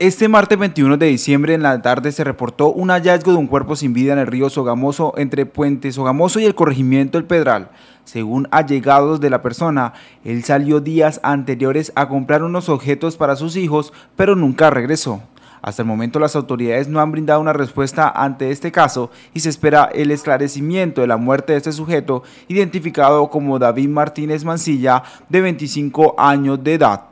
Este martes 21 de diciembre en la tarde se reportó un hallazgo de un cuerpo sin vida en el río Sogamoso entre Puente Sogamoso y el corregimiento El Pedral. Según allegados de la persona, él salió días anteriores a comprar unos objetos para sus hijos, pero nunca regresó. Hasta el momento las autoridades no han brindado una respuesta ante este caso y se espera el esclarecimiento de la muerte de este sujeto, identificado como David Martínez Mancilla, de 25 años de edad.